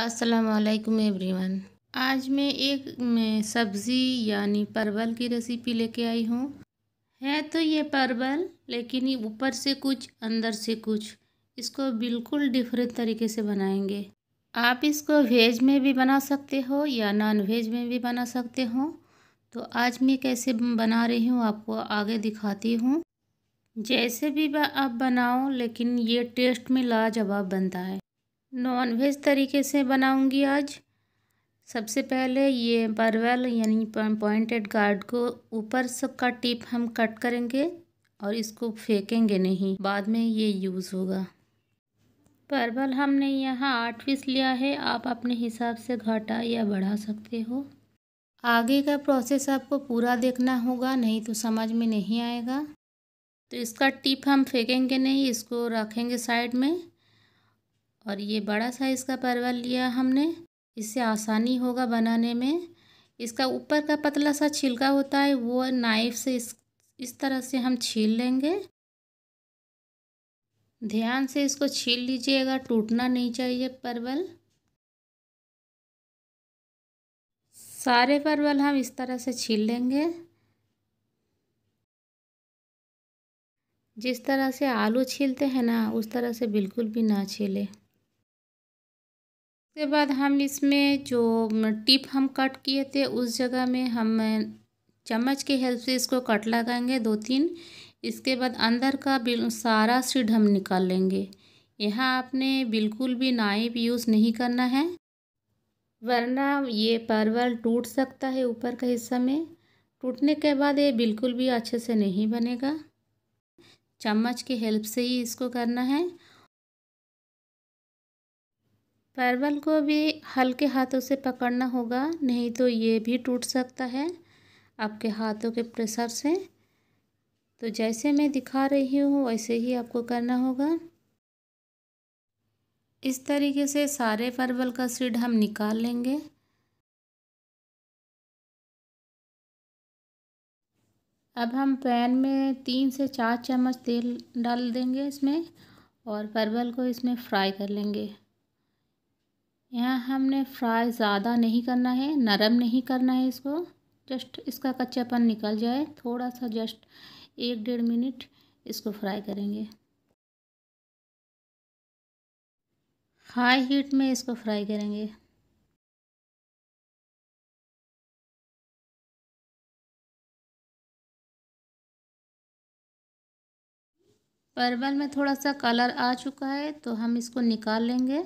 असलकम एवरीवन आज मैं एक मैं सब्ज़ी यानी परवल की रेसिपी लेके आई हूँ है तो ये परवल लेकिन ये ऊपर से कुछ अंदर से कुछ इसको बिल्कुल डिफरेंट तरीके से बनाएंगे आप इसको वेज में भी बना सकते हो या नॉन वेज में भी बना सकते हो तो आज मैं कैसे बना रही हूँ आपको आगे दिखाती हूँ जैसे भी आप बनाओ लेकिन ये टेस्ट में लाजवाब बनता है नॉन वेज तरीके से बनाऊंगी आज सबसे पहले ये परवल यानी पॉइंटेड गार्ड को ऊपर सबका टिप हम कट करेंगे और इसको फेंकेंगे नहीं बाद में ये यूज़ होगा परवल हमने यहाँ आठ पीस लिया है आप अपने हिसाब से घटा या बढ़ा सकते हो आगे का प्रोसेस आपको पूरा देखना होगा नहीं तो समझ में नहीं आएगा तो इसका टिप हम फेंकेंगे नहीं इसको रखेंगे साइड में और ये बड़ा साइज़ का परवल लिया हमने इससे आसानी होगा बनाने में इसका ऊपर का पतला सा छिलका होता है वो नाइफ से इस इस तरह से हम छील लेंगे ध्यान से इसको छील लीजिएगा टूटना नहीं चाहिए परवल सारे परवल हम इस तरह से छील लेंगे जिस तरह से आलू छीलते हैं ना उस तरह से बिल्कुल भी ना छीले उसके बाद हम इसमें जो टिप हम कट किए थे उस जगह में हम चम्मच के हेल्प से इसको कट लगाएंगे दो तीन इसके बाद अंदर का बिल सारा सीड हम निकाल लेंगे यहाँ आपने बिल्कुल भी नाइफ यूज़ नहीं करना है वरना ये परवल टूट सकता है ऊपर का हिस्सा में टूटने के बाद ये बिल्कुल भी अच्छे से नहीं बनेगा चम्मच की हेल्प से ही इसको करना है परवल को भी हल्के हाथों से पकड़ना होगा नहीं तो ये भी टूट सकता है आपके हाथों के प्रेशर से तो जैसे मैं दिखा रही हूँ वैसे ही आपको करना होगा इस तरीके से सारे परवल का सीड हम निकाल लेंगे अब हम पैन में तीन से चार चम्मच तेल डाल देंगे इसमें और परवल को इसमें फ्राई कर लेंगे यहाँ हमने फ्राई ज़्यादा नहीं करना है नरम नहीं करना है इसको जस्ट इसका कच्चापन निकल जाए थोड़ा सा जस्ट एक डेढ़ मिनट इसको फ्राई करेंगे हाई हीट में इसको फ्राई करेंगे परवल में थोड़ा सा कलर आ चुका है तो हम इसको निकाल लेंगे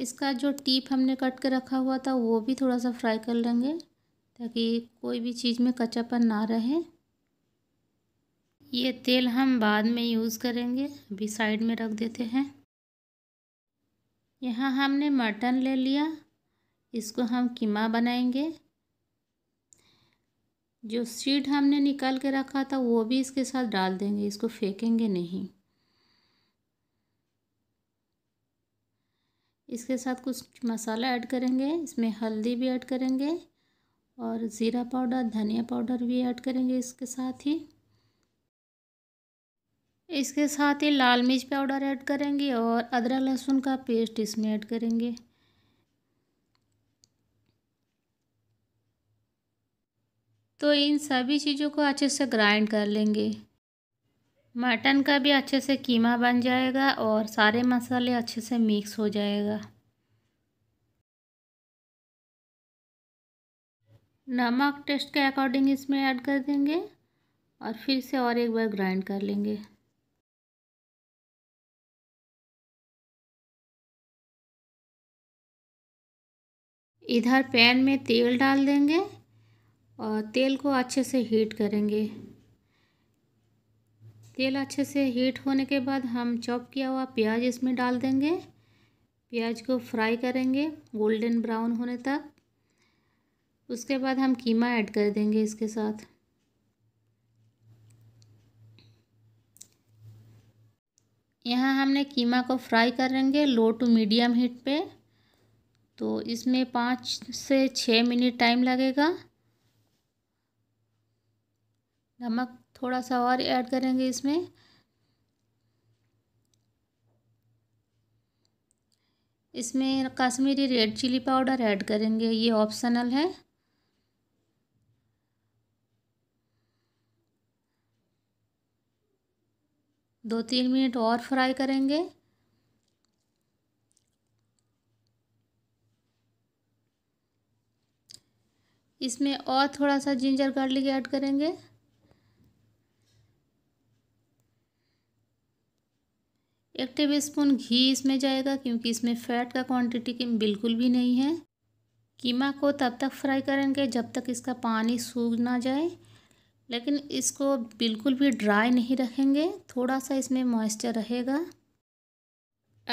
इसका जो टीप हमने कट के रखा हुआ था वो भी थोड़ा सा फ्राई कर लेंगे ताकि कोई भी चीज़ में कच्चापन ना रहे ये तेल हम बाद में यूज़ करेंगे अभी साइड में रख देते हैं यहाँ हमने मटन ले लिया इसको हम कीमा बनाएंगे जो सीड हमने निकाल के रखा था वो भी इसके साथ डाल देंगे इसको फेंकेंगे नहीं इसके साथ कुछ मसाला ऐड करेंगे इसमें हल्दी भी ऐड करेंगे और ज़ीरा पाउडर धनिया पाउडर भी ऐड करेंगे इसके साथ ही इसके साथ ही लाल मिर्च पाउडर ऐड करेंगे और अदरक लहसुन का पेस्ट इसमें ऐड करेंगे तो इन सभी चीज़ों को अच्छे से ग्राइंड कर लेंगे मटन का भी अच्छे से कीमा बन जाएगा और सारे मसाले अच्छे से मिक्स हो जाएगा नमक टेस्ट के अकॉर्डिंग इसमें ऐड कर देंगे और फिर से और एक बार ग्राइंड कर लेंगे इधर पैन में तेल डाल देंगे और तेल को अच्छे से हीट करेंगे तेल अच्छे से हीट होने के बाद हम चॉप किया हुआ प्याज इसमें डाल देंगे प्याज को फ्राई करेंगे गोल्डन ब्राउन होने तक उसके बाद हम कीमा ऐड कर देंगे इसके साथ यहाँ हमने कीमा को फ्राई करेंगे लो टू मीडियम हीट पे तो इसमें पाँच से छः मिनट टाइम लगेगा नमक थोड़ा सा और ऐड करेंगे इसमें इसमें Kashmiri red chilli powder add करेंगे ये ऑप्शनल है दो तीन मिनट और फ्राई करेंगे इसमें और थोड़ा सा जिंजर गार्लिक ऐड करेंगे एक टेबल स्पून घी इसमें जाएगा क्योंकि इसमें फैट का क्वांटिटी बिल्कुल भी नहीं है कीमा को तब तक फ्राई करेंगे जब तक इसका पानी सूख ना जाए लेकिन इसको बिल्कुल भी ड्राई नहीं रखेंगे थोड़ा सा इसमें मॉइस्चर रहेगा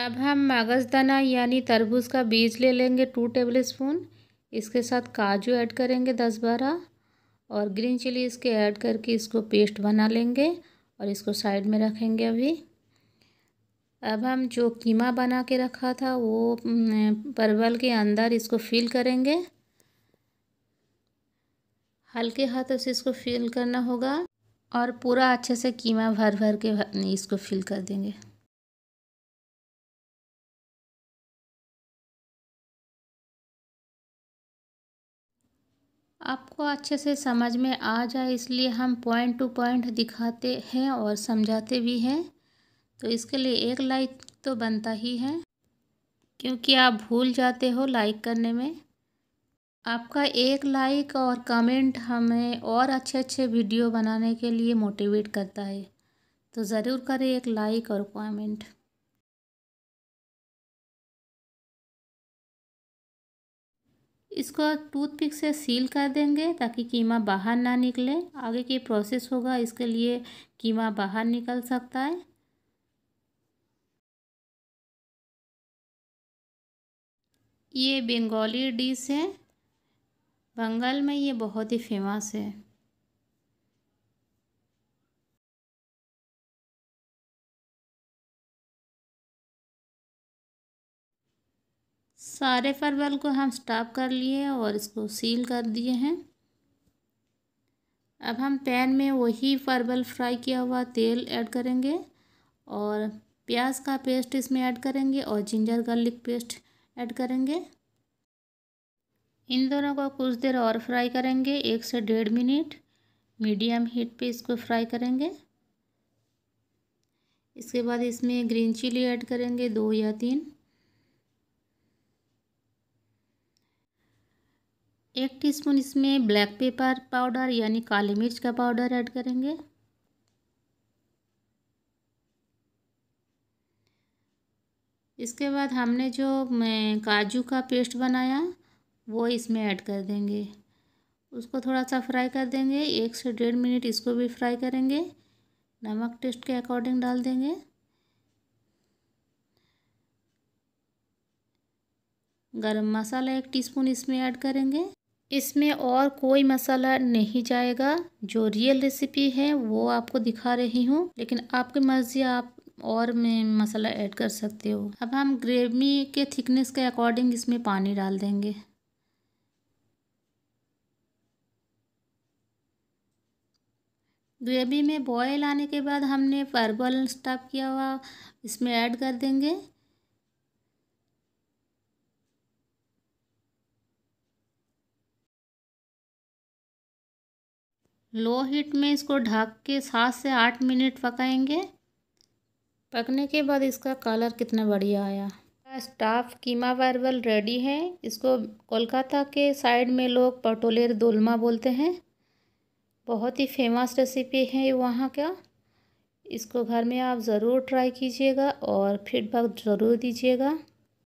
अब हम मगजदाना यानी तरबूज का बीज ले लेंगे टू टेबल स्पून इसके साथ काजू ऐड करेंगे दस बारह और ग्रीन चिली इसके ऐड करके इसको पेस्ट बना लेंगे और इसको साइड में रखेंगे अभी अब हम जो कीमा बना के रखा था वो परवल के अंदर इसको फिल करेंगे हल्के हाथों से इसको फिल करना होगा और पूरा अच्छे से कीमा भर भर के इसको फिल कर देंगे आपको अच्छे से समझ में आ जाए इसलिए हम पॉइंट टू पॉइंट दिखाते हैं और समझाते भी हैं तो इसके लिए एक लाइक तो बनता ही है क्योंकि आप भूल जाते हो लाइक करने में आपका एक लाइक और कमेंट हमें और अच्छे अच्छे वीडियो बनाने के लिए मोटिवेट करता है तो ज़रूर करें एक लाइक और कमेंट इसको टूथपिक से सील कर देंगे ताकि कीमा बाहर ना निकले आगे की प्रोसेस होगा इसके लिए कीमा बाहर निकल सकता है ये बंगाली डिश है बंगाल में ये बहुत ही फेमस है सारे परवल को हम स्टाफ कर लिए और इसको सील कर दिए हैं अब हम पैन में वही परवल फ्राई किया हुआ तेल ऐड करेंगे और प्याज का पेस्ट इसमें ऐड करेंगे और जिंजर गार्लिक पेस्ट ऐड करेंगे इन दोनों को कुछ देर और फ्राई करेंगे एक से डेढ़ मिनट मीडियम हीट पे इसको फ्राई करेंगे इसके बाद इसमें ग्रीन चिली ऐड करेंगे दो या तीन एक टीस्पून इसमें ब्लैक पेपर पाउडर यानी काली मिर्च का पाउडर ऐड करेंगे इसके बाद हमने जो काजू का पेस्ट बनाया वो इसमें ऐड कर देंगे उसको थोड़ा सा फ्राई कर देंगे एक से डेढ़ मिनट इसको भी फ्राई करेंगे नमक टेस्ट के अकॉर्डिंग डाल देंगे गरम मसाला एक टीस्पून इसमें ऐड करेंगे इसमें और कोई मसाला नहीं जाएगा जो रियल रेसिपी है वो आपको दिखा रही हूँ लेकिन आपकी मर्ज़ी आप और में मसाला ऐड कर सकते हो अब हम ग्रेवी के थिकनेस के अकॉर्डिंग इसमें पानी डाल देंगे ग्रेवी में बॉयल आने के बाद हमने परबल स्टफ किया हुआ इसमें ऐड कर देंगे लो हीट में इसको ढक के सात से आठ मिनट पकाएंगे पकने के बाद इसका कलर कितना बढ़िया आया स्टाफ कीमा वर्वल रेडी है इसको कोलकाता के साइड में लोग पटोलेर दोलमा बोलते हैं बहुत ही फेमस रेसिपी है वहाँ का इसको घर में आप ज़रूर ट्राई कीजिएगा और फीडबैक ज़रूर दीजिएगा